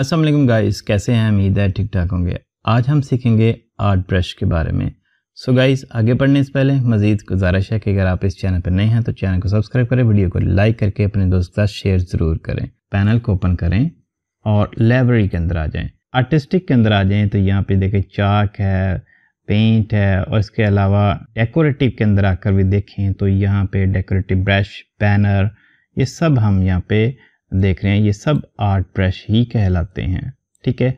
Aslam guys कैसे हैं उम्मीद है ठीक ठाक होंगे आज हम सीखेंगे आर्ट ब्रश के बारे में सो so गाइस आगे पढ़ने से पहले मज़ीद गुजारिश है कि अगर आप इस चैनल पर नए हैं तो चैनल को सब्सक्राइब करें वीडियो को लाइक करके अपने दोस्त के साथ शेयर ज़रूर करें पैनल को ओपन करें और लाइब्रेरी के अंदर आ जाएँ आर्टिस्टिक के अंदर आ जाएँ तो यहाँ पर देखें चाक है पेंट है और इसके अलावा डेकोरेटिव के अंदर आकर भी देखें तो यहाँ पे डेकोरेटिव ब्रश पैनर ये सब हम यहाँ पे देख रहे हैं ये सब आर्ट ब्रश ही कहलाते हैं ठीक है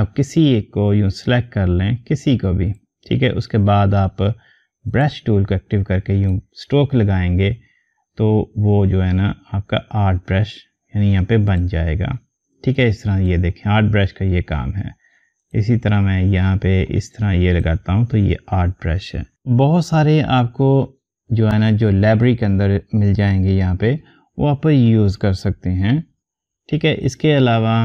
आप किसी एक को यूँ सेलेक्ट कर लें किसी को भी ठीक है उसके बाद आप ब्रश टूल को एक्टिव करके यूँ स्ट्रोक लगाएंगे तो वो जो है ना आपका आर्ट ब्रश यानी यहाँ पे बन जाएगा ठीक है इस तरह ये देखें आर्ट ब्रश का ये काम है इसी तरह मैं यहाँ पे इस तरह ये लगाता हूँ तो ये आर्ट ब्रश है बहुत सारे आपको जो है ना जो लाइब्रेरी के अंदर मिल जाएंगे यहाँ पे वो आप यूज़ कर सकते हैं ठीक है इसके अलावा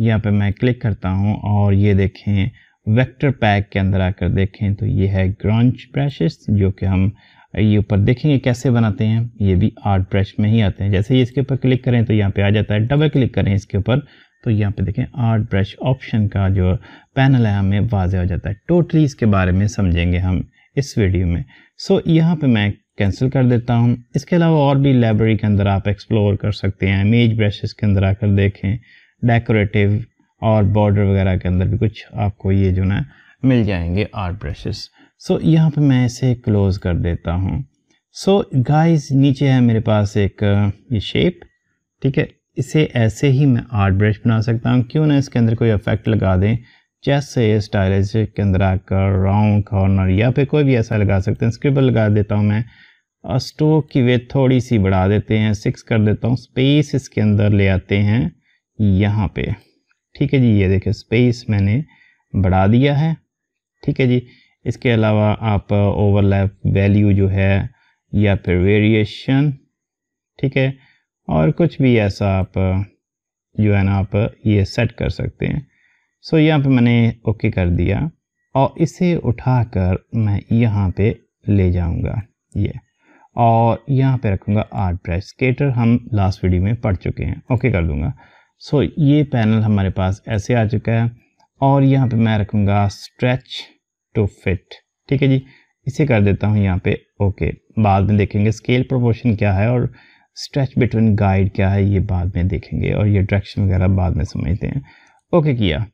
यहाँ पे मैं क्लिक करता हूँ और ये देखें वेक्टर पैक के अंदर आकर देखें तो ये है ग्रांच ब्रशेस जो कि हम ये ऊपर देखेंगे कैसे बनाते हैं ये भी आर्ट ब्रश में ही आते हैं जैसे ही इसके ऊपर क्लिक करें तो यहाँ पे आ जाता है डबल क्लिक करें इसके ऊपर तो यहाँ पे देखें आर्ट ब्रश ऑप्शन का जो पैनल है हमें वाजे हो जाता है टोटली इसके बारे में समझेंगे हम इस वीडियो में सो so, यहाँ पे मैं कैंसिल कर देता हूँ इसके अलावा और भी लाइब्रेरी के अंदर आप एक्सप्लोर कर सकते हैं इमेज ब्रशेस के अंदर आकर देखें डेकोरेटिव और बॉर्डर वगैरह के अंदर भी कुछ आपको ये जो ना मिल जाएंगे आर्ट ब्रशेस सो यहाँ पे मैं इसे क्लोज़ कर देता हूँ सो so, गाइस नीचे है मेरे पास एक ये शेप ठीक है इसे ऐसे ही मैं आर्ट ब्रश बना सकता हूँ क्यों ना इसके अंदर कोई अफेक्ट लगा दें चेस से अंदर आकर राउंड कॉर्नर या फिर कोई भी ऐसा लगा सकते हैं स्क्रिबल लगा देता हूँ मैं और स्ट्रोक की वे थोड़ी सी बढ़ा देते हैं सिक्स कर देता हूँ स्पेस इसके अंदर ले आते हैं यहाँ पे ठीक है जी ये देखिए स्पेस मैंने बढ़ा दिया है ठीक है जी इसके अलावा आप ओवरलैप वैल्यू जो है या फिर वेरिएशन ठीक है और कुछ भी ऐसा आप जो है ना आप ये सेट कर सकते हैं सो यहाँ पे मैंने ओके कर दिया और इसे उठाकर मैं यहाँ पे ले जाऊँगा ये और यहाँ पे रखूँगा आर्ट प्रेस स्केटर हम लास्ट वीडियो में पढ़ चुके हैं ओके कर दूँगा सो ये पैनल हमारे पास ऐसे आ चुका है और यहाँ पे मैं रखूँगा स्ट्रेच टू फिट ठीक है जी इसे कर देता हूँ यहाँ पे ओके बाद में देखेंगे स्केल प्रोपोर्शन क्या है और स्ट्रेच बिटवीन गाइड क्या है ये बाद में देखेंगे और ये डायरेक्शन वगैरह बाद में समझते हैं ओके किया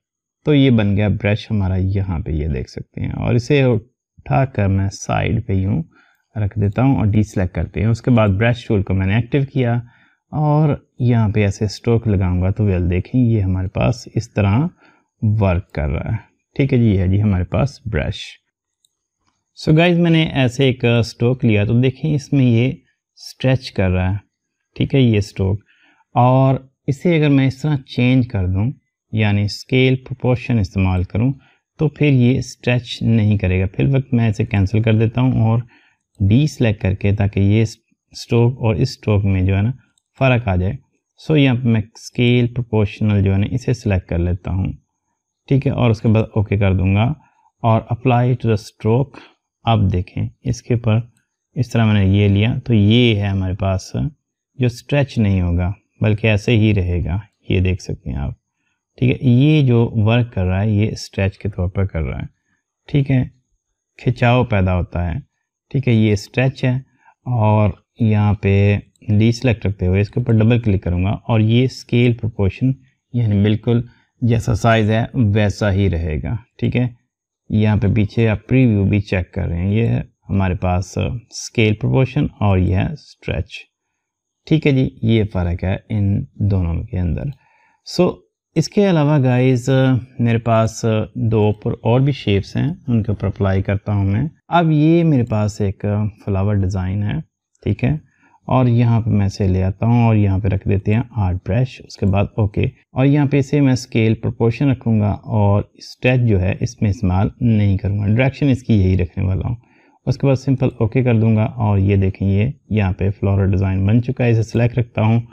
तो ये बन गया ब्रश हमारा यहाँ पे ये देख सकते हैं और इसे उठा कर मैं साइड पे यूँ रख देता हूँ और डीसेलेक्ट करते हैं उसके बाद ब्रश टूल को मैंने एक्टिव किया और यहाँ पे ऐसे स्ट्रोक लगाऊंगा तो वेल देखें ये हमारे पास इस तरह वर्क कर रहा है ठीक है जी है जी हमारे पास ब्रश सो गाइज मैंने ऐसे एक स्ट्रोक लिया तो देखें इसमें ये स्ट्रेच कर रहा है ठीक है ये स्ट्रोक और इसे अगर मैं इस तरह चेंज कर दूँ यानी स्केल प्रोपोर्शन इस्तेमाल करूं तो फिर ये स्ट्रेच नहीं करेगा फिर वक्त मैं इसे कैंसिल कर देता हूं और डी सेलेक्ट करके ताकि ये स्ट्रोक और इस स्ट्रोक में जो है ना फ़र्क आ जाए सो यहाँ पर मैं स्केल प्रोपोर्शनल जो है ना इसे सेलेक्ट कर लेता हूँ ठीक है और उसके बाद ओके कर दूँगा और अप्लाई टू द स्ट्रोक अब देखें इसके ऊपर इस तरह मैंने ये लिया तो ये है हमारे पास जो स्ट्रेच नहीं होगा बल्कि ऐसे ही रहेगा ये देख सकते हैं आप ठीक है ये जो वर्क कर रहा है ये स्ट्रेच के तौर पर कर रहा है ठीक है खिंचाव पैदा होता है ठीक है ये स्ट्रेच है और यहाँ पे डी सेलेक्ट रखते हुए इसके ऊपर डबल क्लिक करूँगा और ये स्केल प्रोपोर्शन यानी बिल्कुल जैसा साइज़ है वैसा ही रहेगा ठीक है यहाँ पे पीछे आप प्रीव्यू भी चेक कर रहे हैं ये है हमारे पास स्केल प्रोपोर्शन और यह है स्ट्रेच ठीक है जी ये फ़र्क है इन दोनों के अंदर सो so, इसके अलावा गाइस मेरे पास दो ऊपर और भी शेप्स हैं उनके ऊपर अप्लाई करता हूँ मैं अब ये मेरे पास एक फ्लावर डिज़ाइन है ठीक है और यहाँ पे मैं इसे ले आता हूँ और यहाँ पे रख देते हैं आर्ट ब्रश उसके बाद ओके और यहाँ पे इसे मैं स्केल प्रोपोर्शन रखूँगा और स्ट्रेच जो है इसमें इस्तेमाल नहीं करूँगा डायरेक्शन इसकी यही रखने वाला हूँ उसके बाद सिंपल ओके कर दूँगा और ये देखें ये यहाँ पर फ्लावर डिज़ाइन बन चुका है इसे सेलेक्ट रखता हूँ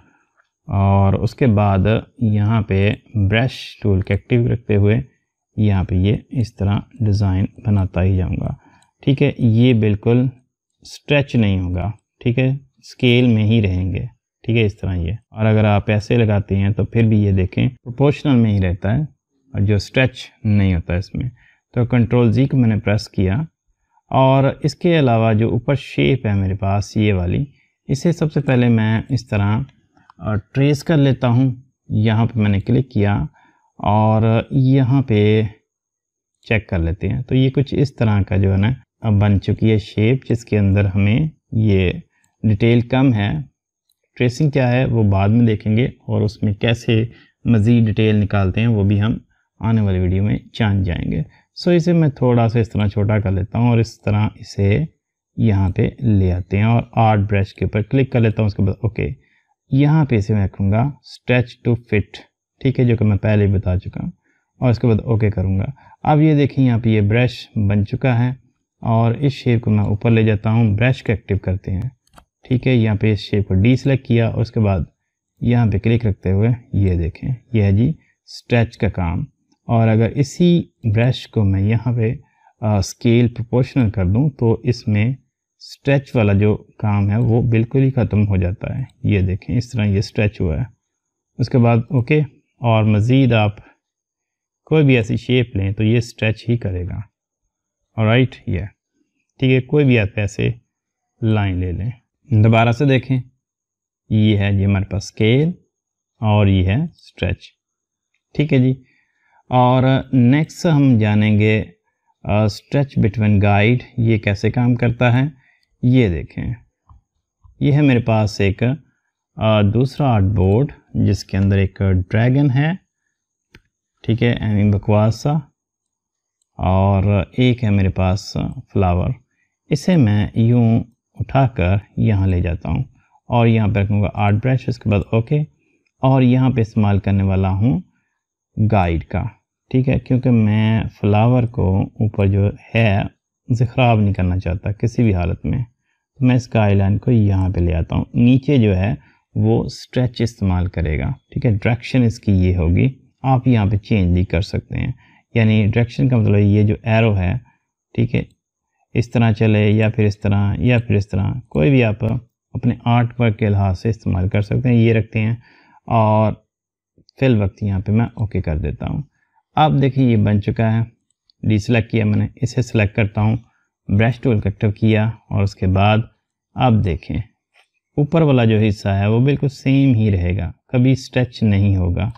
और उसके बाद यहाँ पे ब्रश टूल के एक्टिव रखते हुए यहाँ पे ये इस तरह डिज़ाइन बनाता ही जाऊँगा ठीक है ये बिल्कुल स्ट्रेच नहीं होगा ठीक है स्केल में ही रहेंगे ठीक है इस तरह ये और अगर आप ऐसे लगाते हैं तो फिर भी ये देखें प्रोपोर्शनल में ही रहता है और जो स्ट्रेच नहीं होता इसमें तो कंट्रोल जी को मैंने प्रेस किया और इसके अलावा जो ऊपर शेप है मेरे पास ये वाली इसे सबसे पहले मैं इस तरह और ट्रेस कर लेता हूँ यहाँ पे मैंने क्लिक किया और यहाँ पे चेक कर लेते हैं तो ये कुछ इस तरह का जो है ना अब बन चुकी है शेप जिसके अंदर हमें ये डिटेल कम है ट्रेसिंग क्या है वो बाद में देखेंगे और उसमें कैसे मज़ीद डिटेल निकालते हैं वो भी हम आने वाली वीडियो में जान जाएंगे सो इसे मैं थोड़ा सा इस तरह छोटा कर लेता हूँ और इस तरह इसे यहाँ पे ले आते हैं और आर्ट ब्रश के ऊपर क्लिक कर लेता हूँ उसके बाद ओके यहाँ पे इसे मैं रखूँगा स्ट्रेच टू फिट ठीक है जो कि मैं पहले ही बता चुका हूँ और उसके बाद ओके करूँगा अब ये देखिए यहाँ पे ये ब्रश बन चुका है और इस शेप को मैं ऊपर ले जाता हूँ ब्रश को एक्टिव करते हैं ठीक है यहाँ पे इस शेप को डी सेलेक्ट किया और उसके बाद यहाँ पे क्लिक रखते हुए ये देखें यह है जी स्ट्रेच का काम और अगर इसी ब्रश को मैं यहाँ पे आ, स्केल प्रोपोर्शनल कर दूँ तो इसमें स्ट्रेच वाला जो काम है वो बिल्कुल ही ख़त्म हो जाता है ये देखें इस तरह ये स्ट्रेच हुआ है उसके बाद ओके और मज़ीद आप कोई भी ऐसी शेप लें तो ये स्ट्रेच ही करेगा और राइट ये ठीक है कोई भी आप ऐसे लाइन ले लें दोबारा से देखें ये है जी हमारे पास स्केल और ये है स्ट्रेच ठीक है जी और नेक्स्ट हम जानेंगे स्ट्रेच बिटवीन गाइड ये कैसे काम करता है ये देखें ये है मेरे पास एक दूसरा आर्ट बोर्ड जिसके अंदर एक ड्रैगन है ठीक है एंड बकवास और एक है मेरे पास फ्लावर इसे मैं यूँ उठाकर यहाँ ले जाता हूँ और यहाँ पर रखूँगा आर्ट ब्रश उसके बाद ओके और यहाँ पे इस्तेमाल करने वाला हूँ गाइड का ठीक है क्योंकि मैं फ्लावर को ऊपर जो है उसे ख़राब नहीं करना चाहता किसी भी हालत में तो मैं इसका आई लाइन को यहाँ पे ले आता हूँ नीचे जो है वो स्ट्रेच इस्तेमाल करेगा ठीक है डायरेक्शन इसकी ये होगी आप यहाँ पे चेंज भी कर सकते हैं यानी डायरेक्शन का मतलब ये जो एरो है ठीक है इस तरह चले या फिर इस तरह या फिर इस तरह कोई भी आप अपने आर्ट वर्क के लिहाज से इस्तेमाल कर सकते हैं ये रखते हैं और फिल वक्त यहाँ पे मैं ओके कर देता हूँ आप देखिए ये बन चुका है डिसलेक्ट किया मैंने इसे सेलेक्ट करता हूँ ब्रश टूल इकट्ठा किया और उसके बाद आप देखें ऊपर वाला जो हिस्सा है वो बिल्कुल सेम ही रहेगा कभी स्ट्रेच नहीं होगा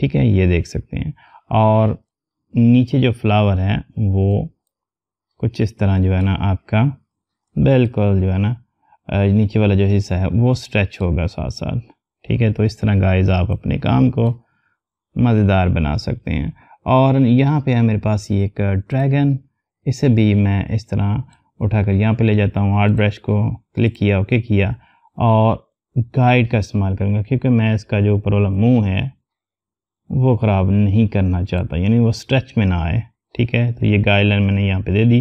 ठीक है ये देख सकते हैं और नीचे जो फ्लावर है वो कुछ इस तरह जो है ना आपका बिल्कुल जो है ना नीचे वाला जो हिस्सा है वो स्ट्रेच होगा साथ साथ ठीक है तो इस तरह गाइस आप अपने काम को मज़ेदार बना सकते हैं और यहाँ पे है मेरे पास ये एक ड्रैगन इसे भी मैं इस तरह उठाकर यहाँ पर ले जाता हूँ आर्ट ब्रश को क्लिक किया ओके किया और गाइड का इस्तेमाल करूँगा क्योंकि मैं इसका जो ऊपर वाला मुँह है वो ख़राब नहीं करना चाहता यानी वो स्ट्रेच में ना आए ठीक है तो ये गाइडलाइन मैंने यहाँ पे दे दी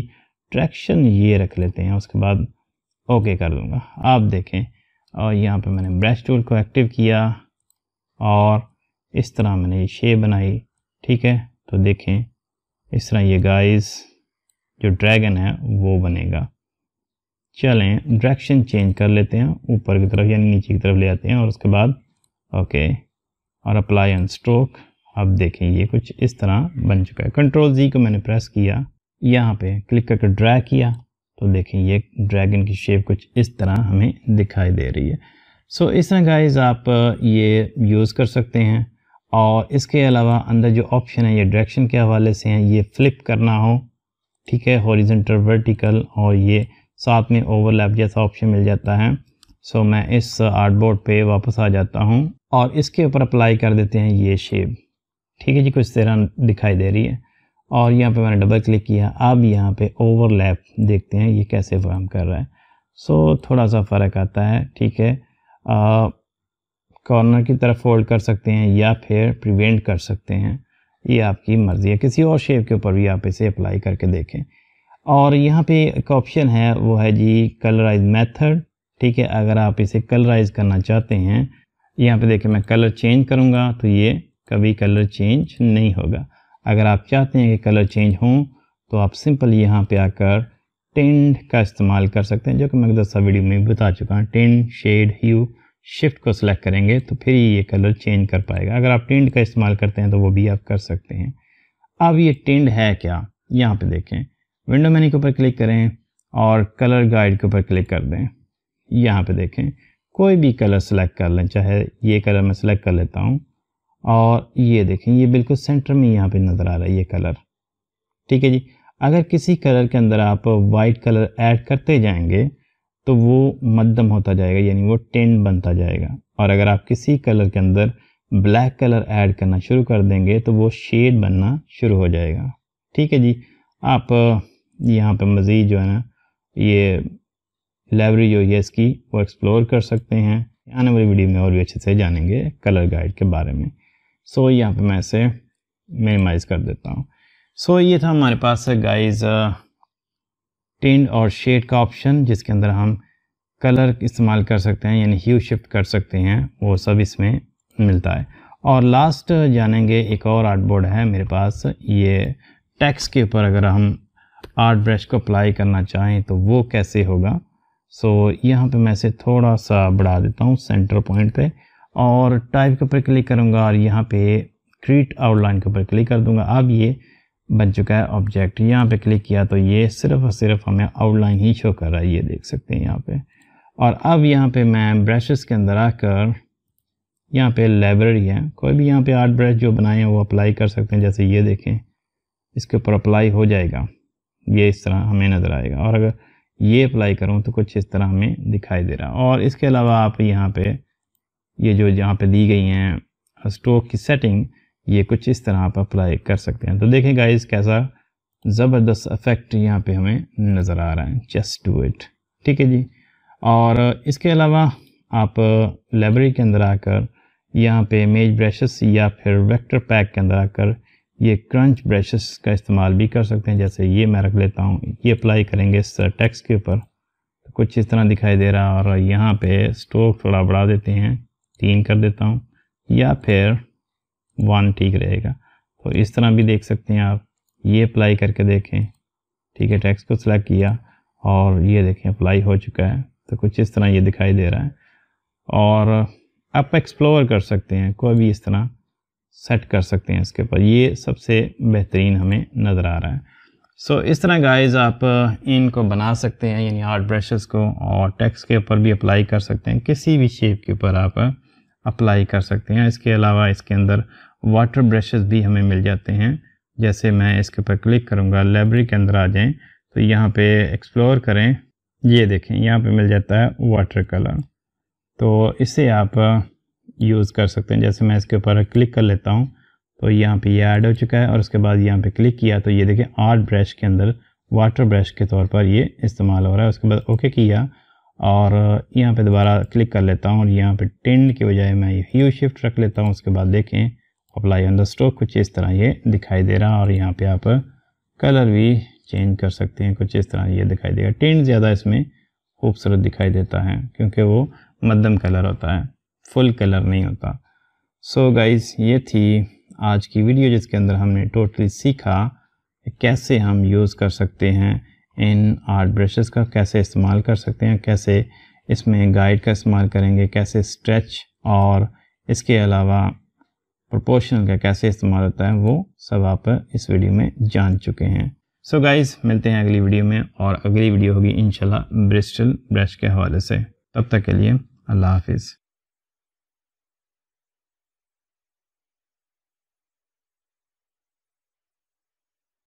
ट्रैक्शन ये रख लेते हैं उसके बाद ओके कर दूँगा आप देखें और यहाँ पे मैंने ब्रश टूल को एक्टिव किया और इस तरह मैंने ये शेप बनाई ठीक है तो देखें इस तरह ये गाइस जो ड्रैगन है वो बनेगा चलें डायरेक्शन चेंज कर लेते हैं ऊपर की तरफ यानी नीचे की तरफ ले आते हैं और उसके बाद ओके और अप्लाई ऑन स्ट्रोक अब देखें ये कुछ इस तरह बन चुका है कंट्रोल जी को मैंने प्रेस किया यहाँ पे क्लिक करके ड्रैग किया तो देखें ये ड्रैगन की शेप कुछ इस तरह हमें दिखाई दे रही है सो so, इस तरह गाइज आप ये यूज़ कर सकते हैं और इसके अलावा अंदर जो ऑप्शन है ये डायरेक्शन के हवाले से हैं ये फ्लिप करना हो ठीक है हॉरिजेंटल वर्टिकल और ये साथ में ओवरलैप जैसा ऑप्शन मिल जाता है सो मैं इस आर्टबोर्ड पे वापस आ जाता हूँ और इसके ऊपर अप्लाई कर देते हैं ये शेप ठीक है जी कुछ तरह दिखाई दे रही है और यहाँ पे मैंने डबल क्लिक किया अब यहाँ पे ओवरलैप देखते हैं ये कैसे वर्म कर रहा है सो so, थोड़ा सा फ़र्क आता है ठीक है कॉर्नर की तरफ फोल्ड कर सकते हैं या फिर प्रिवेंट कर सकते हैं ये आपकी मर्ज़ी है किसी और शेप के ऊपर भी आप इसे अप्लाई करके देखें और यहाँ पे एक ऑप्शन है वो है जी कलराइज मेथड ठीक है अगर आप इसे कलराइज करना चाहते हैं यहाँ पे देखें मैं कलर चेंज करूँगा तो ये कभी कलर चेंज नहीं होगा अगर आप चाहते हैं कि कलर चेंज हों तो आप सिंपल यहाँ पे आकर टेंड का इस्तेमाल कर सकते हैं जो कि मैं गुजर वीडियो में बता चुका हूँ टेंट शेड ह्यू शिफ्ट को सिलेक्ट करेंगे तो फिर ये कलर चेंज कर पाएगा अगर आप टेंड का इस्तेमाल करते हैं तो वो भी आप कर सकते हैं अब ये टेंड है क्या यहाँ पे देखें विंडो मैनी के ऊपर क्लिक करें और कलर गाइड के ऊपर क्लिक कर दें यहाँ पे देखें कोई भी कलर सेलेक्ट कर लें चाहे ये कलर मैं सेलेक्ट कर लेता हूँ और ये देखें ये बिल्कुल सेंटर में यहाँ पर नज़र आ रहा है ये कलर ठीक है जी अगर किसी कलर के अंदर आप वाइट कलर ऐड करते जाएंगे तो वो मध्यम होता जाएगा यानी वो टेंट बनता जाएगा और अगर आप किसी कलर के अंदर ब्लैक कलर ऐड करना शुरू कर देंगे तो वो शेड बनना शुरू हो जाएगा ठीक है जी आप यहाँ पे मज़ीद जो है ना ये लाइब्रेरी जो है इसकी वो एक्सप्लोर कर सकते हैं आने वाली वीडियो में और भी अच्छे से जानेंगे कलर गाइड के बारे में सो यहाँ पर मैं इसे मिनिमाइज़ कर देता हूँ सो ये था हमारे पास गाइज़ टेंड और शेड का ऑप्शन जिसके अंदर हम कलर इस्तेमाल कर सकते हैं यानी ह्यू शिफ्ट कर सकते हैं वो सब इसमें मिलता है और लास्ट जानेंगे एक और आर्ट बोर्ड है मेरे पास ये टैक्स के ऊपर अगर हम आर्ट ब्रश को अप्लाई करना चाहें तो वो कैसे होगा सो so, यहाँ पे मैं इसे थोड़ा सा बढ़ा देता हूँ सेंटर पॉइंट पे और टाइप के ऊपर क्लिक करूँगा और यहाँ पे क्रीट आउटलाइन के ऊपर क्लिक कर दूँगा अब ये बन चुका है ऑब्जेक्ट यहाँ पे क्लिक किया तो ये सिर्फ और सिर्फ हमें आउटलाइन ही शो कर रहा है ये देख सकते हैं यहाँ पे और अब यहाँ पे मैं ब्रशेस के अंदर आकर यहाँ पे लाइब्रेरी है कोई भी यहाँ पे आर्ट ब्रश जो बनाए हैं वो अप्लाई कर सकते हैं जैसे ये देखें इसके ऊपर अप्लाई हो जाएगा ये इस तरह हमें नज़र आएगा और अगर ये अप्लाई करूँ तो कुछ इस तरह हमें दिखाई दे रहा और इसके अलावा आप यहाँ पर ये जो यहाँ पर दी गई हैं स्टोक की सेटिंग ये कुछ इस तरह आप अप्लाई कर सकते हैं तो देखें गाइज कैसा ज़बरदस्त अफेक्ट यहाँ पे हमें नज़र आ रहा है जस्ट डू इट ठीक है जी और इसके अलावा आप लाइब्रेरी के अंदर आकर यहाँ पे मेज ब्रशेस या फिर वेक्टर पैक के अंदर आकर ये क्रंच ब्रशेस का इस्तेमाल भी कर सकते हैं जैसे ये मैं रख लेता हूँ ये अप्लाई करेंगे इस टेक्स्ट के ऊपर तो कुछ इस तरह दिखाई दे रहा है और यहाँ पर स्टोक थोड़ा बढ़ा देते हैं तीन कर देता हूँ या फिर वन ठीक रहेगा तो इस तरह भी देख सकते हैं आप ये अप्लाई करके देखें ठीक है टैक्स को सिलेक्ट किया और ये देखें अप्लाई हो चुका है तो कुछ इस तरह ये दिखाई दे रहा है और आप एक्सप्लोर कर सकते हैं कोई भी इस तरह सेट कर सकते हैं इसके ऊपर ये सबसे बेहतरीन हमें नज़र आ रहा है सो so, इस तरह गाइस आप इनको बना सकते हैं यानी आर्ट ब्रशेस को और टेक्स्ट के ऊपर भी अप्लाई कर सकते हैं किसी भी शेप के ऊपर आप अप्लाई कर सकते हैं इसके अलावा इसके अंदर वाटर ब्रशेस भी हमें मिल जाते हैं जैसे मैं इसके ऊपर क्लिक करूँगा लाइब्रेरी के अंदर आ जाएँ तो यहाँ पे एक्सप्लोर करें ये देखें यहाँ पे मिल जाता है वाटर कलर तो इसे आप यूज़ कर सकते हैं जैसे मैं इसके ऊपर क्लिक कर लेता हूँ तो यहाँ पे ये ऐड हो चुका है और उसके बाद यहाँ पे क्लिक किया तो ये देखें आर्ट ब्रश के अंदर वाटर ब्रश के तौर पर ये इस्तेमाल हो रहा है उसके बाद ओके किया और यहाँ पे दोबारा क्लिक कर लेता हूँ और यहाँ पे टेंड के बजाय मैं ह्यू शिफ्ट रख लेता हूँ उसके बाद देखें अप्लाई ऑन द स्ट्रोक कुछ इस तरह ये दिखाई दे रहा है और यहाँ पे आप कलर भी चेंज कर सकते हैं कुछ इस तरह ये दिखाई देगा टेंड ज़्यादा इसमें खूबसूरत दिखाई देता है क्योंकि वो मध्यम कलर होता है फुल कलर नहीं होता सो so गाइज ये थी आज की वीडियो जिसके अंदर हमने टोटली सीखा कैसे हम यूज़ कर सकते हैं इन आर्ट ब्रशेस का कैसे इस्तेमाल कर सकते हैं कैसे इसमें गाइड का इस्तेमाल करेंगे कैसे स्ट्रेच और इसके अलावा प्रोपोर्शनल का कैसे इस्तेमाल होता है वो सब आप इस वीडियो में जान चुके हैं सो so गाइस मिलते हैं अगली वीडियो में और अगली वीडियो होगी इनशाला ब्रिस्टल ब्रश के हवाले से तब तक के लिए अल्लाह हाफिज़